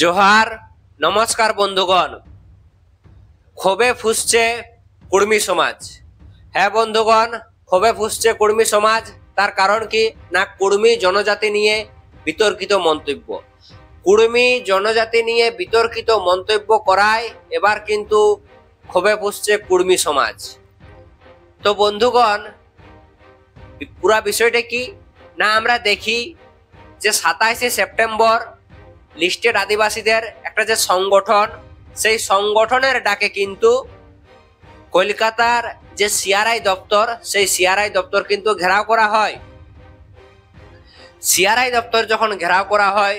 জোহার নমস্কার বন্ধুগণ ক্ষোভে ফুসছে কুর্মী সমাজ হ্যাঁ বন্ধুগণ ক্ষোভে ফুসছে কুর্মী সমাজ তার কারণ কি না কুর্মী জনজাতি নিয়ে বিতর্কিত মন্তব্য কুর্মী জনজাতি নিয়ে বিতর্কিত মন্তব্য করায় এবার কিন্তু ক্ষোভে ফুসছে কুর্মী সমাজ তো বন্ধুগণ পুরা বিষয়টা কি না আমরা দেখি যে সাতাইশে সেপ্টেম্বর লিস্টেড আদিবাসীদের একটা যে সংগঠন সেই সংগঠনের ডাকে কিন্তু কলকাতার যে সিআরআই দপ্তর সেই সিআরআই দপ্তর কিন্তু ঘেরাও করা হয় সিআরআই দপ্তর যখন ঘেরাও করা হয়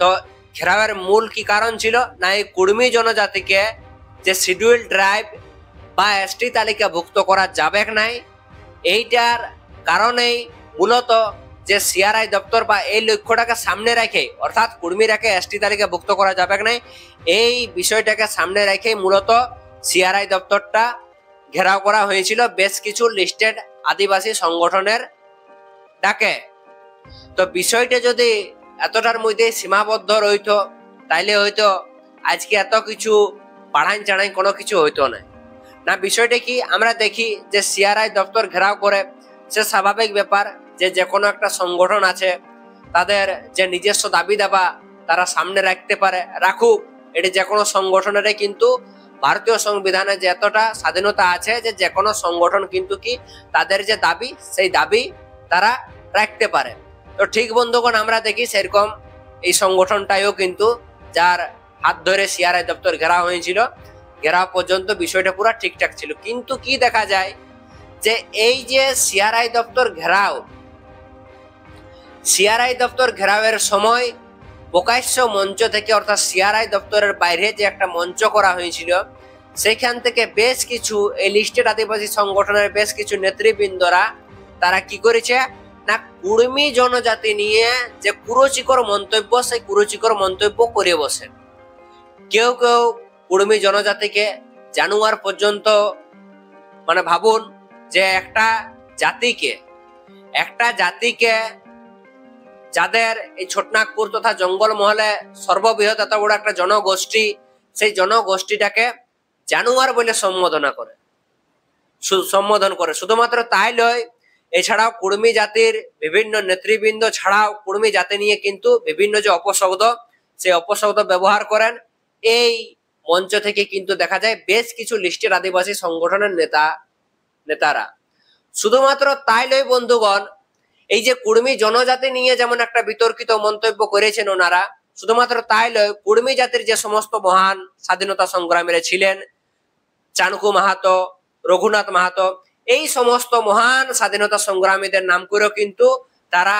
তো ঘেরাওয়ের মূল কি কারণ ছিল না এই কুর্মী জনজাতিকে যে শিডিউল ড্রাইভ বা এসটি তালিকাভুক্ত করা যাবে নাই এইটার কারণেই মূলত যে সিআরআই দপ্তর বা এই লক্ষ্যটাকে সামনে রেখে অর্থাৎ কর্মীরাকে এসটি তালিকাভুক্ত করা যাবে না এই বিষয়টাকে সামনে রেখে মূলত সিআরআই দপ্তরটা ঘেরাও করা হয়েছিল বেশ কিছু লিস্টেড আদিবাসী সংগঠনের ডাকে তো বিষয়টা যদি এতটার মধ্যে সীমাবদ্ধ রইত তাইলে হয়তো আজকে এত কিছু পাড়াইন চাড়াইন কোনো কিছু হইতো না না বিষয়টা কি আমরা দেখি যে সিআরআই দপ্তর ঘেরাও করে সে স্বাভাবিক ব্যাপার যে যে কোনো একটা সংগঠন আছে তাদের যে নিজস্ব দাবি দাবা তারা সামনে রাখতে পারে রাখুক এটি যে কোনো সংগঠনেরই কিন্তু ভারতীয় সংবিধানে যে এতটা স্বাধীনতা আছে যে যে কোনো সংগঠন কিন্তু কি তাদের যে দাবি সেই দাবি তারা রাখতে পারে তো ঠিক বন্ধুগণ আমরা দেখি সেরকম এই সংগঠনটাইও কিন্তু যার হাত ধরে সিআরআই দপ্তর ঘেরা হয়েছিল ঘেরা পর্যন্ত বিষয়টা পুরো ঠিকঠাক ছিল কিন্তু কি দেখা যায় যে এই যে সিআরআই দপ্তর ঘেরাও সিআরআই দপ্তর ঘেরাওয়ের সময় প্রকাশ্য মঞ্চ থেকে অর্থাৎ সিআরআই দপ্তরের বাইরে যে একটা মঞ্চ করা হয়েছিল সেখান থেকে বেশ কিছু এই লিস্টেড আদিবাসী সংগঠনের বেশ কিছু নেতৃবৃন্দরা তারা কি করেছে না কুর্মী জনজাতি নিয়ে যে কুরুচিকর মন্তব্য সেই কুরুচিকর মন্তব্য করে বসেন কেউ কেউ কুর্মী জনজাতিকে জানুয়ার পর্যন্ত মানে ভাবুন যে একটা জাতিকে একটা জাতিকে যাদের এই ছোটনাগপুর তথা জঙ্গলমহলে সর্ববৃহৎ এত বড় একটা জনগোষ্ঠী সেই জনগোষ্ঠীটাকে জানুয়ার বলে সম্বোধনা করে সম্বোধন করে শুধুমাত্র তাই লয় এছাড়াও কুর্মী জাতির বিভিন্ন নেতৃবৃন্দ ছাড়াও কুর্মী জাতি নিয়ে কিন্তু বিভিন্ন যে অপশব্দ সেই অপশব্দ ব্যবহার করেন এই মঞ্চ থেকে কিন্তু দেখা যায় বেশ কিছু লিস্টের আদিবাসী সংগঠনের নেতা নেতারা শুধুমাত্র তাই লয় বন্ধুগণ এই যে কুর্মী জনজাতি নিয়ে যেমন একটা বিতর্কিত মন্তব্য করেছেন ওনারা শুধুমাত্র তাই নয় কুর্মী জাতির যে সমস্ত মহান স্বাধীনতা সংগ্রামীরা ছিলেন চানকু মাহাতো রঘুনাথ মাহাতো এই সমস্ত মহান স্বাধীনতা সংগ্রামীদের নাম করেও কিন্তু তারা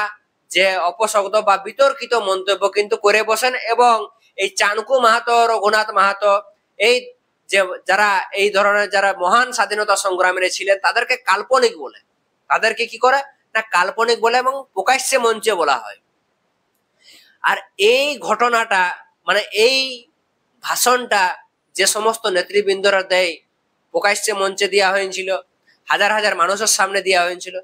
যে অপশব্দ বা বিতর্কিত মন্তব্য কিন্তু করে বসেন এবং এই চানকু মাহাতো রঘুনাথ মাহাতো এই যে যারা এই ধরনের যারা মহান স্বাধীনতা সংগ্রামীরা ছিলেন তাদেরকে কাল্পনিক বলে তাদেরকে কি করে তা কাল্পনিক বলা এবং প্রকাশ্যে মঞ্চে বলা হয় আর এই ঘটনাটা মানে এই ভাষণটা যে সমস্ত নেতৃবৃন্দরা দেয় প্রকাশ্যে মঞ্চে দেওয়া হয়েছিল হাজার হাজার মানুষের সামনে দেওয়া হয়েছিল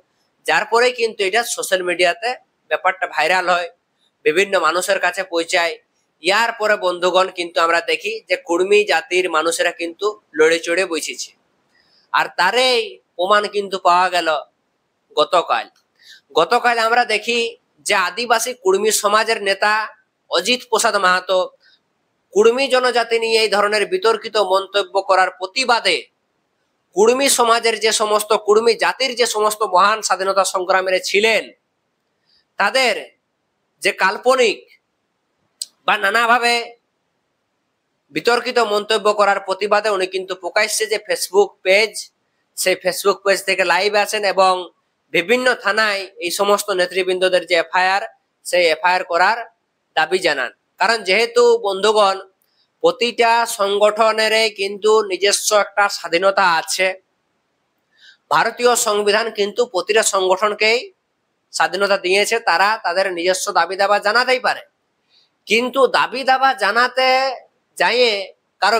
যার পরে কিন্তু এটা সোশ্যাল মিডিয়াতে ব্যাপারটা ভাইরাল হয় বিভিন্ন মানুষের কাছে পৌঁছায় ইয়ার পরে বন্ধুগণ কিন্তু আমরা দেখি যে কর্মী জাতির মানুষেরা কিন্তু লড়ে চড়ে বসেছে আর তারই প্রমাণ কিন্তু পাওয়া গেল গতকাল গতকাল আমরা দেখি যে আদিবাসী কুর্মী সমাজের নেতা অজিত প্রসাদ মাহাতো কুর্মী জনজাতি নিয়ে এই ধরনের বিতর্কিত মন্তব্য করার প্রতিবাদে কুর্মী সমাজের যে সমস্ত কুর্মী জাতির যে সমস্ত মহান স্বাধীনতা সংগ্রামের ছিলেন তাদের যে কাল্পনিক বা নানাভাবে বিতর্কিত মন্তব্য করার প্রতিবাদে উনি কিন্তু প্রকাশ্যে যে ফেসবুক পেজ সেই ফেসবুক পেজ থেকে লাইভ আছেন এবং বিভিন্ন থানায় এই সমস্ত নেতৃবৃন্দদের যে এফআইআর সেই এফআইআর করার দাবি জানান কারণ যেহেতু বন্ধুগণ প্রতিটা সংগঠনের কিন্তু নিজস্ব একটা স্বাধীনতা আছে ভারতীয় সংবিধান কিন্তু প্রতিটা সংগঠনকেই স্বাধীনতা দিয়েছে তারা তাদের নিজস্ব দাবি দাবা জানাতেই পারে কিন্তু দাবি দাবা জানাতে যাইয়ে কারো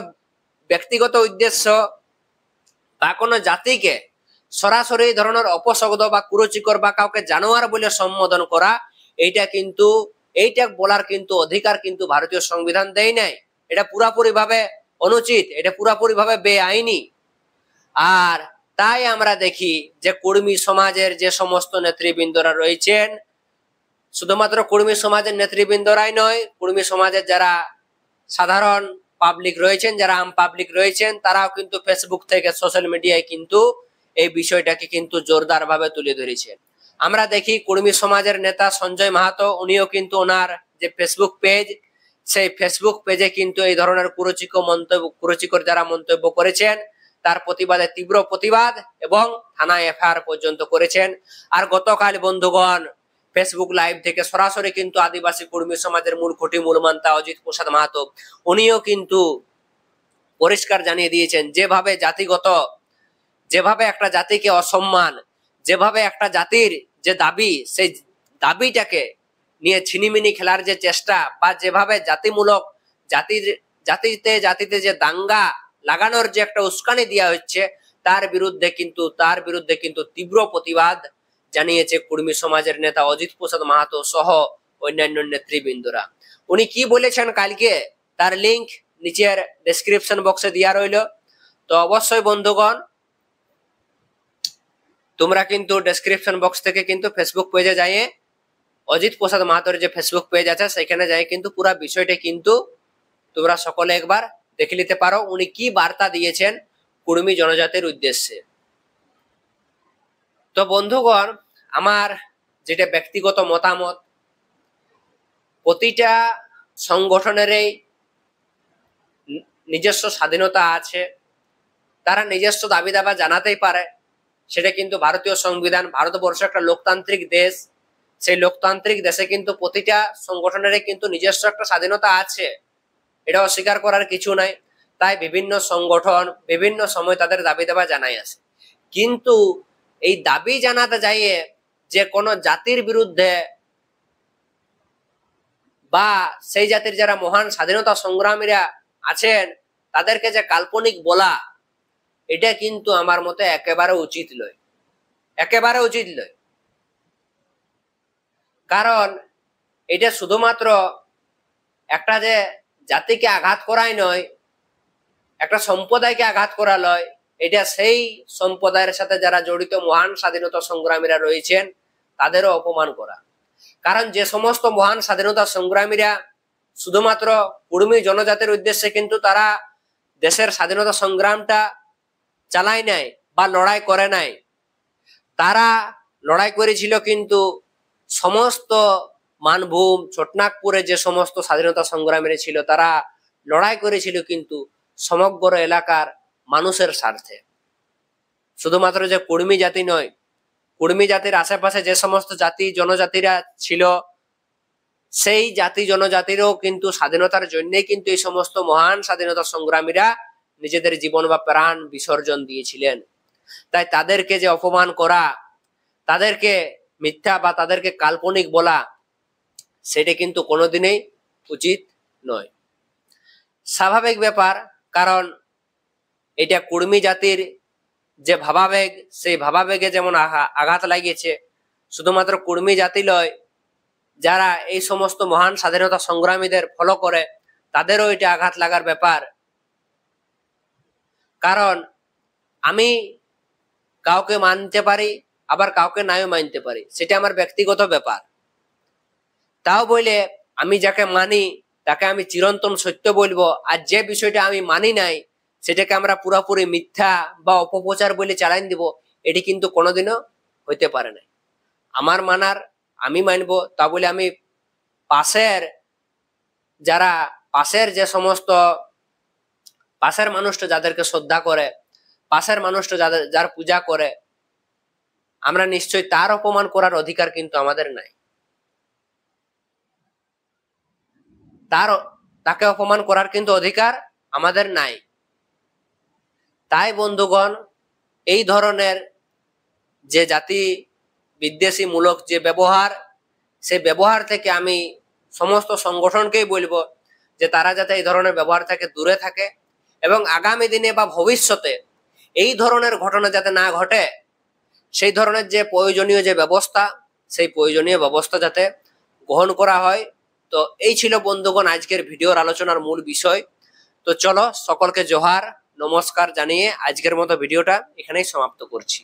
ব্যক্তিগত উদ্দেশ্য বা কোনো জাতিকে সরাসরি এই ধরনের অপশব্দ বা কুরুচিকর বা কাউকে জানোয়ার বলে সম্বোধন করা এইটা কিন্তু এইটা বলার কিন্তু অধিকার কিন্তু ভারতীয় সংবিধান দেয় নাই এটা পুরাপুরি ভাবে অনুচিত এটা পুরাপুরি ভাবে বেআইনি আর তাই আমরা দেখি যে কর্মী সমাজের যে সমস্ত নেতৃবৃন্দরা রয়েছেন শুধুমাত্র কর্মী সমাজের নেতৃবৃন্দরাই নয় কর্মী সমাজের যারা সাধারণ পাবলিক রয়েছেন যারা আম পাবলিক রয়েছেন তারাও কিন্তু ফেসবুক থেকে সোশ্যাল মিডিয়ায় কিন্তু এই বিষয়টাকে কিন্তু জোরদারভাবে তুলে ধরেছেন আমরা দেখি কর্মী সমাজের নেতা সঞ্জয় মাহাতো উনিও কিন্তু ওনার যে ফেসবুক পেজ সেই ফেসবুক পেজে কিন্তু এই ধরনের কুরুচিক মন্তব্য কুরুচিকর যারা মন্তব্য করেছেন তার প্রতিবাদে তীব্র প্রতিবাদ এবং থানায় এফআইআর পর্যন্ত করেছেন আর গতকাল বন্ধুগণ ফেসবুক লাইভ থেকে সরাসরি কিন্তু আদিবাসী কর্মী সমাজের মূল খুঁটি মান্তা অজিত প্রসাদ মাহাতো উনিও কিন্তু পরিষ্কার জানিয়ে দিয়েছেন যেভাবে জাতিগত যেভাবে একটা জাতিকে অসম্মান যেভাবে একটা জাতির যে দাবি সেই দাবিটাকে নিয়ে ছিনিমিনি খেলার যে চেষ্টা বা যেভাবে জাতিমূলক জাতির জাতিতে জাতিতে যে দাঙ্গা লাগানোর যে একটা উস্কানি দেওয়া হচ্ছে তার বিরুদ্ধে কিন্তু তার বিরুদ্ধে কিন্তু তীব্র প্রতিবাদ জানিয়েছে কুর্মী সমাজের নেতা অজিত প্রসাদ মাহাতো সহ অন্যান্য নেতৃবৃন্দরা উনি কি বলেছেন কালকে তার লিংক নিচের ডেসক্রিপশন বক্সে দেওয়া রইল তো অবশ্যই বন্ধুগণ তোমরা কিন্তু ডেসক্রিপশন বক্স থেকে কিন্তু ফেসবুক পেজে যাইয়ে অজিত প্রসাদ মাহাতোর যে ফেসবুক পেজ আছে সেখানে যাই কিন্তু পুরা বিষয়টা কিন্তু তোমরা সকলে একবার দেখে নিতে পারো উনি কি বার্তা দিয়েছেন কুর্মী জনজাতির উদ্দেশ্যে তো বন্ধুগণ আমার যেটা ব্যক্তিগত মতামত প্রতিটা সংগঠনেরই নিজস্ব স্বাধীনতা আছে তারা নিজস্ব দাবি দাবা জানাতেই পারে সেটা কিন্তু ভারতীয় সংবিধান ভারতবর্ষ একটা লোকতান্ত্রিক দেশ সেই লোকতান্ত্রিক দেশে কিন্তু প্রতিটা সংগঠনের কিন্তু নিজস্ব একটা স্বাধীনতা আছে এটা অস্বীকার করার কিছু নাই তাই বিভিন্ন সংগঠন বিভিন্ন সময় তাদের দাবি দেওয়া জানাই আছে কিন্তু এই দাবি জানাতে যাইয়ে যে কোনো জাতির বিরুদ্ধে বা সেই জাতির যারা মহান স্বাধীনতা সংগ্রামীরা আছেন তাদেরকে যে কাল্পনিক বলা এটা কিন্তু আমার মতে একেবারে উচিত নয় একেবারে উচিত নয় কারণ এটা শুধুমাত্র একটা যে জাতিকে আঘাত করাই নয় একটা সম্প্রদায়কে আঘাত করা নয় এটা সেই সম্প্রদায়ের সাথে যারা জড়িত মহান স্বাধীনতা সংগ্রামীরা রয়েছেন তাদেরও অপমান করা কারণ যে সমস্ত মহান স্বাধীনতা সংগ্রামীরা শুধুমাত্র কুর্মী জনজাতির উদ্দেশ্যে কিন্তু তারা দেশের স্বাধীনতা সংগ্রামটা চালায় নাই বা লড়াই করে নাই তারা লড়াই করেছিল কিন্তু সমস্ত মানভূম ছোটনাগপুরে যে সমস্ত স্বাধীনতা সংগ্রামীরা ছিল তারা লড়াই করেছিল কিন্তু সমগ্র এলাকার মানুষের স্বার্থে শুধুমাত্র যে কুর্মী জাতি নয় কুর্মী জাতির আশেপাশে যে সমস্ত জাতি জনজাতিরা ছিল সেই জাতি জনজাতিরও কিন্তু স্বাধীনতার জন্যে কিন্তু এই সমস্ত মহান স্বাধীনতা সংগ্রামীরা নিজেদের জীবন বা প্রাণ বিসর্জন দিয়েছিলেন তাই তাদেরকে যে অপমান করা তাদেরকে মিথ্যা বা তাদেরকে কাল্পনিক বলা সেটা কিন্তু কোনোদিনই উচিত নয় স্বাভাবিক ব্যাপার কারণ এটা কুর্মী জাতির যে ভাবাবেগ সেই ভাবাবেগে যেমন আঘাত লাগিয়েছে শুধুমাত্র কুর্মী জাতি লয় যারা এই সমস্ত মহান স্বাধীনতা সংগ্রামীদের ফলো করে তাদেরও এটা আঘাত লাগার ব্যাপার কারণ আমি কাউকে মানতে পারি আবার কাউকে নাও মানতে পারি সেটা আমার ব্যক্তিগত ব্যাপার তাও বলে আমি যাকে মানি তাকে আমি চিরন্তন সত্য বলবো আর যে বিষয়টা আমি মানি নাই সেটাকে আমরা পুরাপুরি মিথ্যা বা অপপ্রচার বলে চালান দিব এটি কিন্তু কোনোদিনও হইতে পারে না আমার মানার আমি মানবো তা বলে আমি পাশের যারা পাশের যে সমস্ত পাশের মানুষটা যাদেরকে শ্রদ্ধা করে পাশের মানুষটা যাদের যার পূজা করে আমরা নিশ্চয় তার অপমান করার অধিকার কিন্তু আমাদের নাই তার তাকে অপমান করার কিন্তু অধিকার আমাদের নাই তাই বন্ধুগণ এই ধরনের যে জাতি বিদ্বেষী মূলক যে ব্যবহার সে ব্যবহার থেকে আমি সমস্ত সংগঠনকেই বলবো যে তারা যাতে এই ধরনের ব্যবহার থেকে দূরে থাকে এবং আগামী দিনে বা ভবিষ্যতে এই ধরনের ঘটনা যাতে না ঘটে সেই ধরনের যে প্রয়োজনীয় যে ব্যবস্থা সেই প্রয়োজনীয় ব্যবস্থা যাতে গ্রহণ করা হয় তো এই ছিল বন্ধুগণ আজকের ভিডিওর আলোচনার মূল বিষয় তো চলো সকলকে জোহার নমস্কার জানিয়ে আজকের মতো ভিডিওটা এখানেই সমাপ্ত করছি